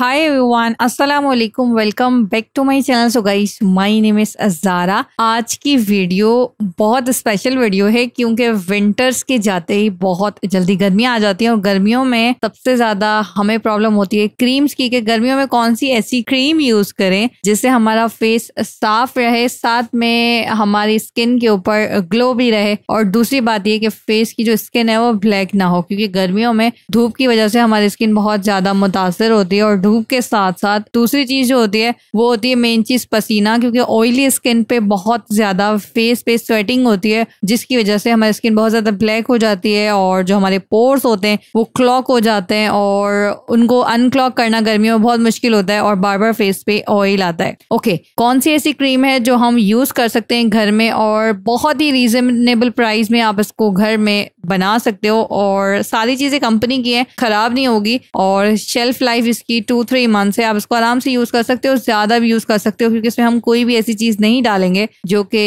हाय everyone अस्सलाम वालेकुम welcome back to my channel so guys my name is Azara आज की वीडियो बहुत स्पेशल वीडियो है क्योंकि विंटर्स के जाते ही बहुत जल्दी गर्मी आ जाती है और गर्मियों में सबसे ज्यादा हमें प्रॉब्लम होती है क्रीम्स की कि गर्मियों में कौन सी ऐसी क्रीम यूज करें जिससे हमारा फेस साफ रहे साथ में हमारी स्किन के ऊपर ग्लो भी रहे और दूसरी बात यह कि फेस की जो स्किन है वो ब्लैक ना हो क्योंकि गर्मियों में धूप की वजह से हमारी स्किन बहुत ज्यादा मुतासर होती है और धूप के साथ साथ दूसरी चीज जो होती है वो होती है मेन चीज पसीना क्योंकि ऑयली स्किन पे बहुत ज्यादा फेस पे स्वेटिंग होती है जिसकी वजह से हमारी स्किन बहुत ज्यादा ब्लैक हो जाती है और जो हमारे पोर्स होते हैं वो क्लॉक हो जाते हैं और उनको अनक्लॉक करना गर्मियों में बहुत मुश्किल होता है और बार बार फेस पे ऑयल आता है ओके कौन सी ऐसी क्रीम है जो हम यूज कर सकते हैं घर में और बहुत ही रीजनेबल प्राइस में आप इसको घर में बना सकते हो और सारी चीज़ें कंपनी की है ख़राब नहीं होगी और शेल्फ लाइफ इसकी टू थ्री मंथ है आप इसको आराम से यूज़ कर सकते हो ज़्यादा भी यूज़ कर सकते हो क्योंकि इसमें हम कोई भी ऐसी चीज़ नहीं डालेंगे जो कि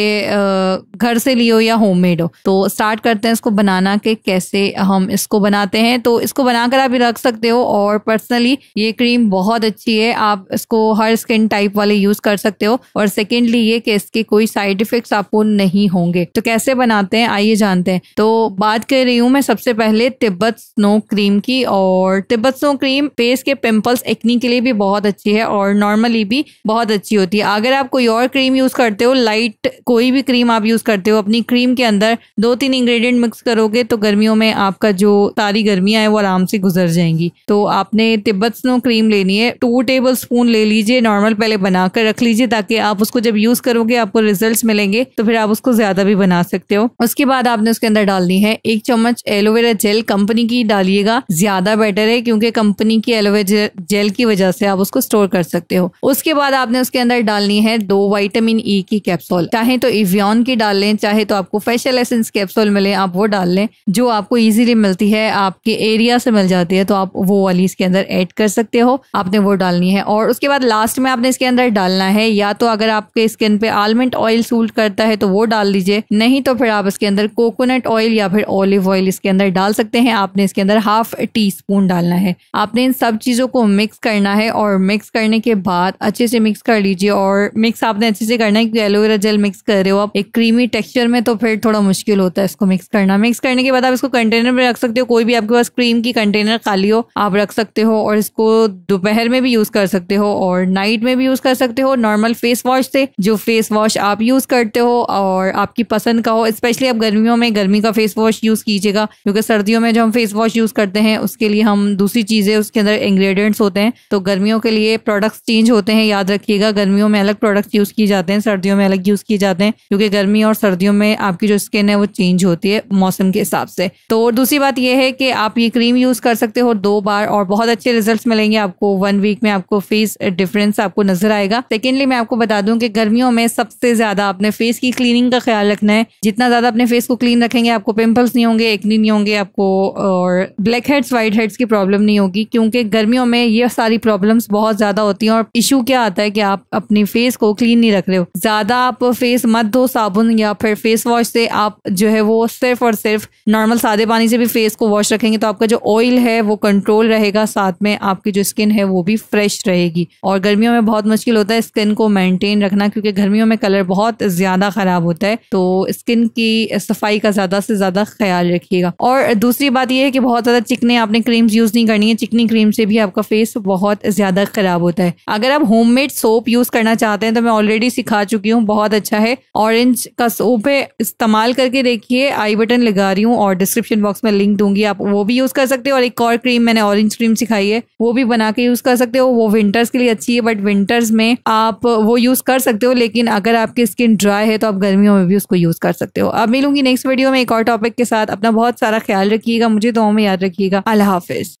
घर से लियो हो या होम हो तो स्टार्ट करते हैं इसको बनाना के कैसे हम इसको बनाते हैं तो इसको बनाकर आप रख सकते हो और पर्सनली ये क्रीम बहुत अच्छी है आप इसको हर स्किन टाइप वाले यूज़ कर सकते हो और सेकेंडली ये कि इसके कोई साइड इफेक्ट्स आपको नहीं होंगे तो कैसे बनाते हैं आइए जानते हैं तो बात कर रही हूँ मैं सबसे पहले तिब्बत स्नो क्रीम की और तिब्बत स्नो क्रीम फेस के पिंपल्स एक्नी के लिए भी बहुत अच्छी है और नॉर्मली भी बहुत अच्छी होती है अगर आप कोई और क्रीम यूज करते हो लाइट कोई भी क्रीम आप यूज करते हो अपनी क्रीम के अंदर दो तीन इंग्रेडिएंट मिक्स करोगे तो गर्मियों में आपका जो सारी गर्मियां है वो आराम से गुजर जाएंगी तो आपने तिब्बत स्नो क्रीम लेनी है टू टेबल स्पून ले लीजिए नॉर्मल पहले बनाकर रख लीजिए ताकि आप उसको जब यूज करोगे आपको रिजल्ट मिलेंगे तो फिर आप उसको ज्यादा भी बना सकते हो उसके बाद आपने उसके अंदर डालनी है एक एक चम्मच एलोवेरा जेल कंपनी की डालिएगा ज्यादा बेटर है क्योंकि कंपनी की एलोवेरा जेल की वजह से आप उसको स्टोर कर सकते हो उसके बाद आपने उसके अंदर डालनी है दो वाइटामिन ई e की कैप्सूल चाहे तो इवियन की डाल लें चाहे तो आपको फेशियल एसेंस कैप्सूल मिले आप वो डाल लें जो आपको इजीली मिलती है आपके एरिया से मिल जाती है तो आप वो वाली इसके अंदर ऐड कर सकते हो आपने वो डालनी है और उसके बाद लास्ट में आपने इसके अंदर डालना है या तो अगर आपके स्किन पे आलमंड ऑयल सूट करता है तो वो डाल दीजिए नहीं तो फिर आप इसके अंदर कोकोनट ऑयल या फिर ऑल ऑलिव ऑयल इसके अंदर डाल सकते हैं आपने इसके अंदर हाफ टी स्पून डालना है आपने इन सब चीज़ों को मिक्स करना है और मिक्स करने के बाद अच्छे से मिक्स कर लीजिए और मिक्स आपने अच्छे से करना है क्योंकि एलोवेरा जेल मिक्स कर रहे हो आप एक क्रीमी टेक्सचर में तो फिर थोड़ा मुश्किल होता है इसको मिक्स करना मिक्स करने के बाद आप इसको कंटेनर में रख सकते हो कोई भी आपके पास क्रीम की कंटेनर खाली हो आप रख सकते हो और इसको दोपहर में भी यूज कर सकते हो और नाइट में भी यूज कर सकते हो नॉर्मल फेस वॉश से जो फेस वॉश आप यूज करते हो और आपकी पसंद का हो स्पेशली आप गर्मियों में गर्मी का फेस वॉश यूज यूज़ कीजिएगा क्योंकि सर्दियों में जो हम फेस वॉश यूज़ करते हैं उसके लिए हम दूसरी चीज़ें उसके अंदर इंग्रेडिएंट्स होते हैं तो गर्मियों के लिए प्रोडक्ट्स चेंज होते हैं याद रखिएगा गर्मियों में अलग प्रोडक्ट्स यूज़ किए जाते हैं सर्दियों में अलग यूज़ किए जाते हैं क्योंकि गर्मी और सर्दियों में आपकी जो स्किन है वो चेंज होती है मौसम के हिसाब से तो और दूसरी बात यह है कि आप ये क्रीम यूज़ कर सकते हो दो बार और बहुत अच्छे रिजल्ट मिलेंगे आपको वन वीक में आपको फेस डिफरेंस आपको नजर आएगा सेकेंडली मैं आपको बता दूं कि गर्मियों में सबसे ज्यादा अपने फेस की क्लीनिंग का ख्याल रखना है जितना ज्यादा अपने फेस को क्लीन रखेंगे आपको पिंपल्स नहीं होंगे एक्नी नहीं होंगे आपको और ब्लैक हेड्स वाइट हेड्स की प्रॉब्लम नहीं होगी क्योंकि गर्मियों में ये सारी प्रॉब्लम्स बहुत ज़्यादा होती हैं और इशू क्या आता है कि आप अपनी फेस को क्लीन नहीं रख रहे हो ज़्यादा आप फेस मत धो साबुन या फिर फेस वॉश से आप जो है वो सिर्फ और सिर्फ नॉर्मल सादे पानी से भी फेस को वॉश रखेंगे तो आपका जो ऑयल है वो कंट्रोल रहेगा साथ में आपकी जो स्किन है वो भी फ्रेश रहेगी और गर्मियों में बहुत मुश्किल होता है स्किन को मेंटेन रखना क्योंकि गर्मियों में कलर बहुत ज़्यादा ख़राब होता है तो स्किन की सफाई का ज़्यादा से ज़्यादा ख्याल ख्याल रखिएगा और दूसरी बात यह है कि बहुत ज़्यादा चिकने आपने क्रीम्स यूज़ नहीं करनी है चिकनी क्रीम से भी आपका फेस बहुत ज़्यादा ख़राब होता है अगर आप होम सोप यूज़ करना चाहते हैं तो मैं ऑलरेडी सिखा चुकी हूँ बहुत अच्छा है ऑरेंज का सोप है इस्तेमाल करके देखिए आई बटन लगा रही हूँ और डिस्क्रिप्शन बॉक्स में लिंक दूंगी आप वो भी यूज़ कर सकते हो और एक और क्रीम मैंने ऑरेंज क्रीम सिखाई है वो भी बना के यूज़ कर सकते हो वो विंटर्स के लिए अच्छी है बट विंटर्स में आप वो यूज़ कर सकते हो लेकिन अगर आपकी स्किन ड्राई है तो आप गर्मियों में भी उसको यूज़ कर सकते हो अब मिलूंगी नेक्स्ट वीडियो में एक और टॉपिक के साथ साथ अपना बहुत सारा ख्याल रखिएगा मुझे दो में याद रखिएगा अल्लाह हाफिज